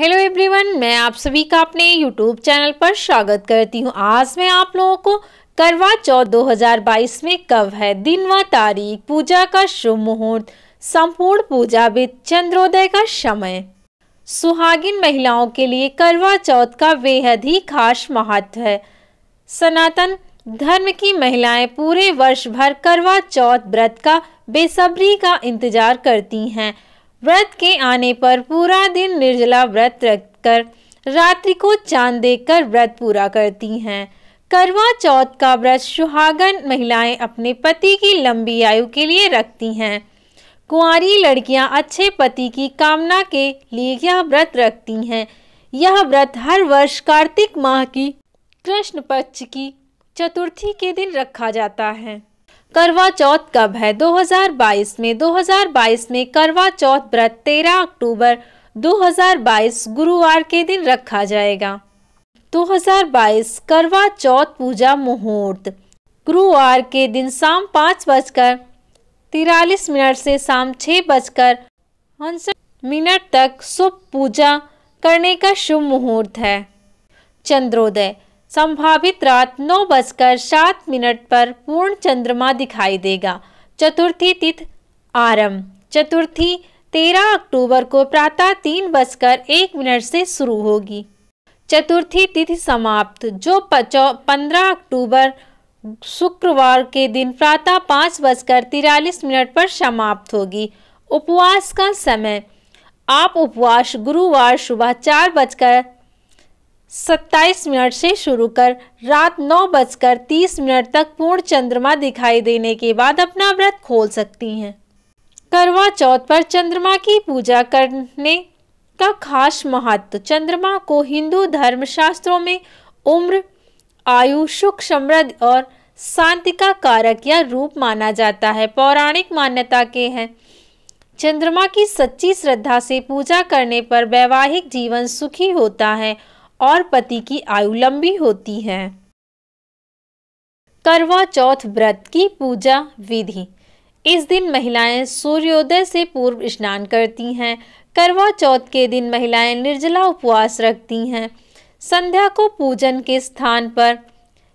hello everyone मैं आप सभी का अपने यूट्यूब चैनल पर स्वागत करती हूं आज मैं आप लोगों को करवा चौथ 2022 में कब है दिन व तारीख पूजा का शुभ मुहूर्त संपूर्ण पूजा विद चंद्रोदय का समय सुहागिन महिलाओं के लिए करवा चौथ का बेहद ही खास महत्व है सनातन धर्म की महिलाएं पूरे वर्ष भर करवा चौथ व्रत का बेसब्री का इंतजार करती हैं व्रत के आने पर पूरा दिन निर्जला व्रत रखकर रात्रि को चांद देखकर व्रत पूरा करती हैं करवा चौथ का व्रत सुहागन महिलाएं अपने पति की लंबी आयु के लिए रखती हैं कुंवारी लड़कियां अच्छे पति की कामना के लिए यह व्रत रखती हैं यह व्रत हर वर्ष कार्तिक माह की कृष्ण पक्ष की चतुर्थी के दिन रखा जाता है करवा चौथ कब है 2022 में 2022 में करवा चौथ व्रत 13 अक्टूबर 2022 गुरुवार के दिन रखा जाएगा 2022 करवा चौथ पूजा मुहूर्त गुरुवार के दिन शाम पाँच बजकर तिरालीस मिनट से शाम छः बजकर उनसठ मिनट तक शुभ पूजा करने का शुभ मुहूर्त है चंद्रोदय संभावित रात नौ बजकर सात मिनट पर पूर्ण चंद्रमा दिखाई देगा चतुर्थी तिथि आरंभ चतुर्थी तेरह अक्टूबर को प्रातः तीन बजकर एक मिनट से शुरू होगी चतुर्थी तिथि समाप्त जो पंद्रह अक्टूबर शुक्रवार के दिन प्रातः पाँच बजकर तिरालीस मिनट पर समाप्त होगी उपवास का समय आप उपवास गुरुवार सुबह चार बजकर सत्ताईस मिनट से शुरू कर रात नौ बजकर तीस मिनट तक पूर्ण चंद्रमा दिखाई देने के बाद अपना व्रत खोल सकती हैं करवा चौथ पर चंद्रमा की पूजा करने का खास महत्व चंद्रमा को हिंदू धर्म शास्त्रों में उम्र आयु सुख समृद्ध और शांति का कारक या रूप माना जाता है पौराणिक मान्यता के हैं चंद्रमा की सच्ची श्रद्धा से पूजा करने पर वैवाहिक जीवन सुखी होता है और पति की आयु लंबी होती है करवा चौथ व्रत की पूजा विधि इस दिन महिलाएं सूर्योदय से पूर्व स्नान करती हैं करवा चौथ के दिन महिलाएं निर्जला उपवास रखती हैं संध्या को पूजन के स्थान पर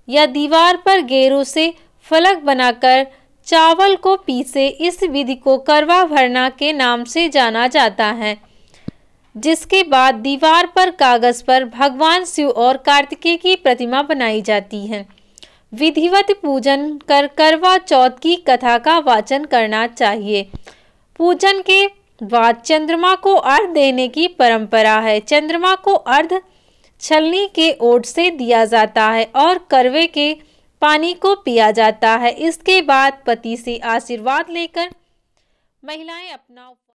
या दीवार पर गेरू से फलक बनाकर चावल को पीसे इस विधि को करवा भरना के नाम से जाना जाता है जिसके बाद दीवार पर कागज पर भगवान शिव और कार्तिकेय की प्रतिमा बनाई जाती है विधिवत पूजन कर करवा चौथ की कथा का वाचन करना चाहिए पूजन के बाद चंद्रमा को अर्घ देने की परंपरा है चंद्रमा को अर्ध छलनी के ओट से दिया जाता है और करवे के पानी को पिया जाता है इसके बाद पति से आशीर्वाद लेकर महिलाएं अपना